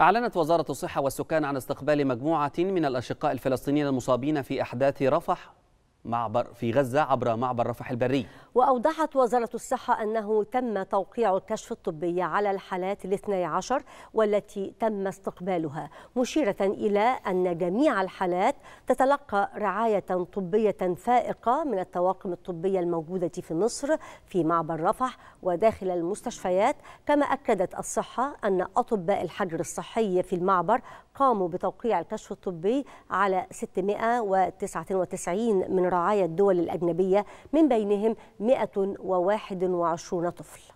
أعلنت وزارة الصحة والسكان عن استقبال مجموعة من الأشقاء الفلسطينيين المصابين في أحداث رفح معبر في غزة عبر معبر رفح البري وأوضحت وزارة الصحة أنه تم توقيع الكشف الطبي على الحالات الاثني عشر والتي تم استقبالها مشيرة إلى أن جميع الحالات تتلقى رعاية طبية فائقة من الطواقم الطبية الموجودة في مصر في معبر رفح وداخل المستشفيات كما أكدت الصحة أن أطباء الحجر الصحي في المعبر قاموا بتوقيع الكشف الطبي على 699 من رعاية الدول الأجنبية من بينهم 121 طفل